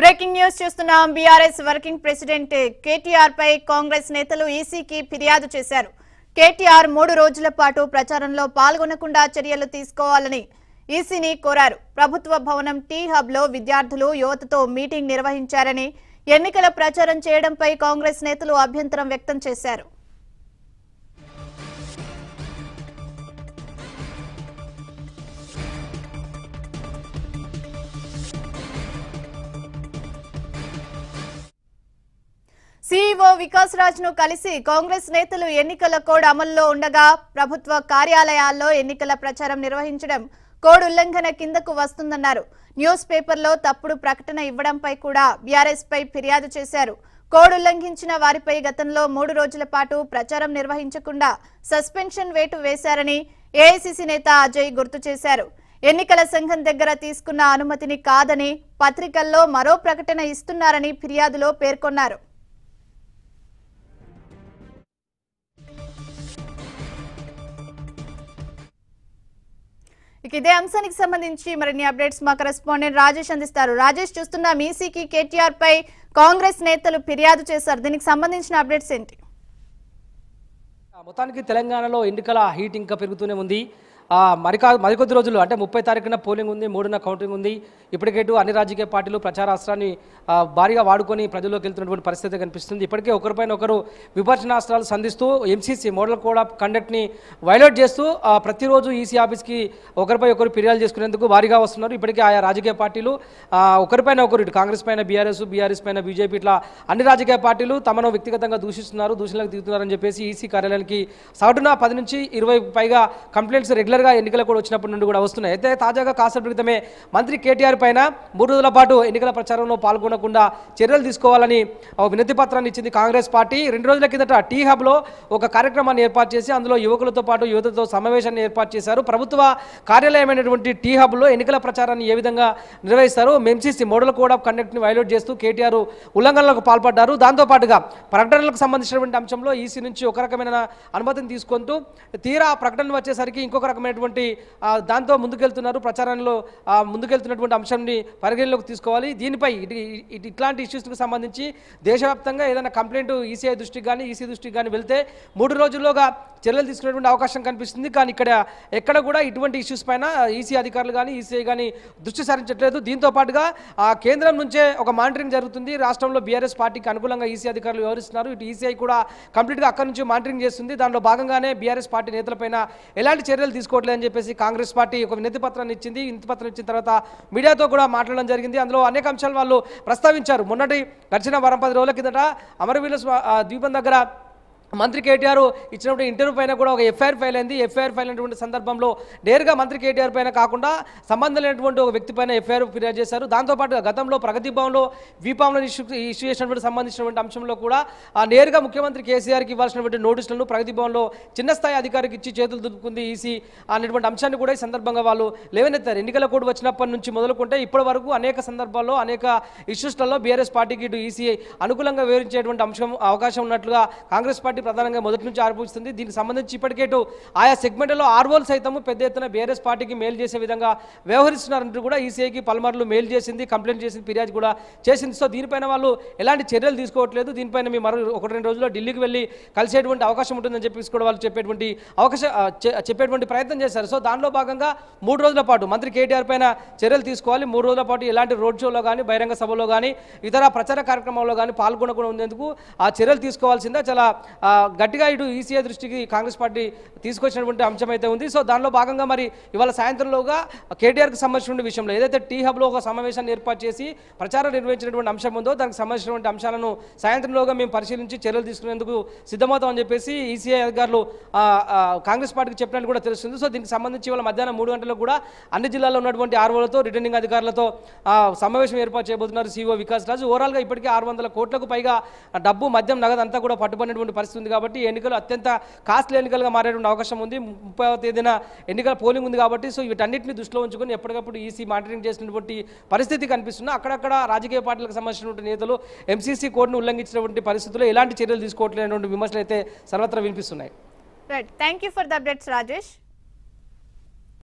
breaking news చూస్తున్నాం BRS working president KTR పై కాంగ్రెస్ నేతలు ఈసీకి ఫిర్యాదు చేశారు కేటీఆర్ మూడు రోజుల పాటు ప్రచారంలో పాల్గొనకుండా చర్యలు తీసుకోవాలని ఈసీని కోరారు ప్రభుత్వ భవనం టీ హబ్ లో విద్యార్థులు యువతతో మీటింగ్ నిర్వహించారని ఎన్నికల ప్రచారం చేయడంపై కాంగ్రెస్ నేతలు అభ్యంతరం వ్యక్తం చేశారు సీఈఓ వికాస్ రాజ్ ను కలిసి కాంగ్రెస్ నేతలు ఎన్నికల కోడ్ అమల్లో ఉండగా ప్రభుత్వ కార్యాలయాల్లో ఎన్నికల ప్రచారం నిర్వహించడం కోడ్ ఉల్లంఘన కిందకు వస్తుందన్నారు న్యూస్ పేపర్లో తప్పుడు ప్రకటన ఇవ్వడంపై కూడా బీఆర్ఎస్ పై ఫిర్యాదు చేశారు కోడ్ ఉల్లంఘించిన వారిపై గతంలో మూడు రోజుల పాటు ప్రచారం నిర్వహించకుండా సస్పెన్షన్ వేటు వేశారని ఏఐసిసి నేత అజయ్ గుర్తు చేశారు ఎన్నికల సంఘం దగ్గర తీసుకున్న అనుమతిని కాదని పత్రికల్లో మరో ప్రకటన ఇస్తున్నారని ఫిర్యాదులో పేర్కొన్నారు ఇక ఇదే అంశానికి సంబంధించి మరిన్ని అప్డేట్స్ మా కరెస్పాండెంట్ రాజేష్ అందిస్తారు రాజేష్ చూస్తున్న మీసీకి కేటీఆర్ పై కాంగ్రెస్ నేతలు ఫిర్యాదు చేశారు దీనికి సంబంధించిన అప్డేట్స్ ఏంటి మొత్తానికి తెలంగాణలో ఎన్నికల హీట్ ఇంకా పెరుగుతూనే ఉంది మరికా మరికొద్ది రోజులు అంటే ముప్పై తారీఖున పోలింగ్ ఉంది మూడున కౌంటింగ్ ఉంది ఇప్పటికేటు అన్ని రాజకీయ పార్టీలు ప్రచారాస్త్రాన్ని భారీగా వాడుకొని ప్రజల్లోకి వెళ్తున్నటువంటి పరిస్థితి కనిపిస్తుంది ఇప్పటికే ఒకరిపైన ఒకరు విభజనాస్త్రాలు సంధిస్తూ ఎంసీసీ మోడల్ కోడ్ ఆఫ్ కండక్ట్ని వైలేట్ చేస్తూ ప్రతిరోజు ఈసీ ఆఫీస్కి ఒకరిపై ఒకరు ఫిర్యాదు చేసుకునేందుకు భారీగా వస్తున్నారు ఇప్పటికే ఆయా రాజకీయ పార్టీలు ఒకరిపైన ఒకరు ఇటు కాంగ్రెస్ పైన బీఆర్ఎస్ బీఆర్ఎస్ పైన బీజేపీ ఇట్లా అన్ని రాజకీయ పార్టీలు తమను వ్యక్తిగతంగా దూషిస్తున్నారు దూషణలకు దిగుతున్నారని చెప్పేసి ఈసీ కార్యాలయానికి సగటున పది నుంచి ఇరవై పైగా కంప్లైంట్స్ రెగ్యులర్ రెగ్యులర్గా ఎన్నికలు కూడా వచ్చినప్పటి నుండి కూడా వస్తున్నాయి అయితే తాజాగా కాసేపు క్రితమే మంత్రి కేటీఆర్ పైన మూడు రోజుల పాటు ఎన్నికల ప్రచారంలో పాల్గొనకుండా చర్యలు తీసుకోవాలని ఒక వినతి పత్రాన్ని ఇచ్చింది కాంగ్రెస్ పార్టీ రెండు రోజుల కిందట టీ హబ్లో ఒక కార్యక్రమాన్ని ఏర్పాటు చేసి అందులో యువకులతో పాటు యువతతో సమావేశాన్ని ఏర్పాటు చేశారు ప్రభుత్వ కార్యాలయమైనటువంటి టీ హబ్లో ఎన్నికల ప్రచారాన్ని ఏ విధంగా నిర్వహిస్తారు మెమ్సీసీ మోడల్ కోడ్ ఆఫ్ కండక్ట్ని వైలేట్ చేస్తూ కేటీఆర్ ఉల్లంఘనలకు పాల్పడ్డారు దాంతోపాటుగా ప్రకటనలకు సంబంధించినటువంటి అంశంలో ఈసీ నుంచి ఒక రకమైన అనుమతిని తీసుకుంటూ తీరా ప్రకటనలు వచ్చేసరికి ఇంకొక రకమైన అనేటువంటి దాంతో ముందుకెళ్తున్నారు ప్రచారంలో ముందుకెళ్తున్నటువంటి అంశాన్ని పరిగణలోకి తీసుకోవాలి దీనిపై ఇటు ఇట్లాంటి ఇష్యూస్కి సంబంధించి దేశవ్యాప్తంగా ఏదైనా కంప్లైంట్ ఈసీఐ దృష్టికి కానీ ఈసీ దృష్టికి కానీ వెళ్తే మూడు రోజుల్లోగా చర్యలు తీసుకునేటువంటి అవకాశం కనిపిస్తుంది కానీ ఇక్కడ ఎక్కడ కూడా ఇటువంటి ఇష్యూస్ పైన ఈసీ అధికారులు కానీ ఈసీఐ కానీ దృష్టి సారించట్లేదు దీంతో పాటుగా ఆ కేంద్రం నుంచే ఒక మానిటరింగ్ జరుగుతుంది రాష్ట్రంలో బీఆర్ఎస్ పార్టీకి అనుకూలంగా ఈసీ అధికారులు వ్యవహరిస్తున్నారు ఇటు ఈసీఐ కూడా కంప్లీట్గా అక్కడి నుంచి మానిటరింగ్ చేస్తుంది దానిలో భాగంగానే బీఆర్ఎస్ పార్టీ నేతలపైన ఎలాంటి చర్యలు తీసుకో ఒప్పుకోవట్లేదని చెప్పేసి కాంగ్రెస్ పార్టీ ఒక వినతి పత్రాన్ని ఇచ్చింది వినతి పత్రం ఇచ్చిన తర్వాత మీడియాతో కూడా మాట్లాడడం జరిగింది అందులో అనేక అంశాలు వాళ్ళు ప్రస్తావించారు మొన్నటి గడిచిన వారం పది రోజుల కిందట అమరవీల ద్వీపం దగ్గర మంత్రి కేటీఆర్ ఇచ్చినప్పుడు ఇంటర్వ్యూ పైన కూడా ఒక ఎఫ్ఐఆర్ ఫైల్ అయింది ఎఫ్ఐఆర్ ఫైల్ అయినటువంటి సందర్భంలో నేరుగా మంత్రి కేటీఆర్ పైన కాకుండా సంబంధం లేనటువంటి ఒక వ్యక్తి పైన ఎఫ్ఐఆర్ ఫిర్యాదు చేశారు దాంతోపాటు గతంలో ప్రగతి భవన్లో బీపాంలో ఇష్యూ ఇష్యూ చేసినటువంటి సంబంధించినటువంటి అంశంలో కూడా ఆ నేరుగా ముఖ్యమంత్రి కేసీఆర్కి ఇవ్వాల్సినటువంటి నోటీసులను ప్రగతి భవన్లో చిన్న స్థాయి అధికారికి ఇచ్చి చేతులు దుక్కుంది ఈసీ అనేటువంటి అంశాన్ని కూడా ఈ సందర్భంగా వాళ్ళు లేవనెత్తారు ఎన్నికల కోడ్ వచ్చినప్పటి నుంచి మొదలుకుంటే ఇప్పటి వరకు అనేక సందర్భాల్లో అనేక ఇష్యూస్లలో బీఆర్ఎస్ పార్టీకి ఇటు ఈసీ అనుకూలంగా వివరించేటువంటి అంశం అవకాశం ఉన్నట్లుగా కాంగ్రెస్ పార్టీ పార్టీ ప్రధానంగా మొదటి నుంచి ఆరోపిస్తుంది దీనికి సంబంధించి ఇప్పటికేటు ఆయా సెగ్మెంట్లో ఆర్వోలు సైతం పెద్ద ఎత్తున బీఆర్ఎస్ పార్టీకి మేలు చేసే విధంగా వ్యవహరిస్తున్నారంటూ కూడా ఈసీఐకి పలుమార్లు మేలు చేసింది కంప్లైంట్ చేసింది ఫిర్యాదు కూడా చేసింది సో దీనిపైన వాళ్ళు ఎలాంటి చర్యలు తీసుకోవట్లేదు దీనిపైన మీ మరో ఒకటి రెండు రోజుల్లో ఢిల్లీకి వెళ్ళి కలిసేటువంటి అవకాశం ఉంటుందని చెప్పేసి కూడా వాళ్ళు చెప్పేటువంటి అవకాశం చెప్పేటువంటి ప్రయత్నం చేశారు సో దానిలో భాగంగా మూడు రోజుల పాటు మంత్రి కేటీఆర్ పైన చర్యలు తీసుకోవాలి మూడు రోజుల పాటు ఎలాంటి రోడ్ షోలో కానీ బహిరంగ సభలో కానీ ఇతర ప్రచార కార్యక్రమంలో కానీ పాల్గొనకుండా ఉండేందుకు ఆ చర్యలు తీసుకోవాల్సిందే చాలా గట్టిగా ఇటు ఈసీఐ దృష్టికి కాంగ్రెస్ పార్టీ తీసుకొచ్చినటువంటి అంశం అయితే ఉంది సో దానిలో భాగంగా మరి ఇవాళ సాయంత్రంలోగా కేటీఆర్కి సంబంధించిన విషయంలో ఏదైతే టీ హబ్లో ఒక సమావేశాన్ని ఏర్పాటు చేసి ప్రచారం నిర్వహించినటువంటి అంశం ఉందో దానికి సంబంధించినటువంటి అంశాలను సాయంత్రంలోగా మేము పరిశీలించి చర్యలు తీసుకునేందుకు సిద్ధమవుతామని చెప్పేసి ఈసీఐ అధికారులు కాంగ్రెస్ పార్టీకి చెప్పినట్టు కూడా తెలుస్తుంది సో దీనికి సంబంధించి ఇవాళ మధ్యాహ్నం మూడు గంటలకు కూడా అన్ని జిల్లాల్లో ఉన్నటువంటి ఆర్వోలతో రిటర్నింగ్ అధికారులతో సమావేశం ఏర్పాటు చేయబోతున్నారు సీఓ వికాస్ రాజు ఓవరాల్గా ఇప్పటికే ఆరు కోట్లకు పైగా డబ్బు మద్యం నగదు అంతా కూడా పట్టుబడినటువంటి పరిస్థితి వస్తుంది కాబట్టి ఎన్నికలు అత్యంత కాస్ట్లీ ఎన్నికలుగా మారేటువంటి అవకాశం ఉంది ముప్పై తేదీన ఎన్నికల పోలింగ్ ఉంది కాబట్టి సో వీటన్నిటిని దృష్టిలో ఉంచుకొని ఎప్పటికప్పుడు ఈసీ మానిటరింగ్ చేసినటువంటి పరిస్థితి కనిపిస్తున్నా అక్కడక్కడ రాజకీయ పార్టీలకు సంబంధించినటువంటి నేతలు ఎంసీసీ కోడ్ను ఉల్లంఘించినటువంటి పరిస్థితుల్లో ఎలాంటి చర్యలు తీసుకోవట్లేనటువంటి విమర్శలు అయితే సర్వత్రా వినిపిస్తున్నాయి right thank for the updates Rajesh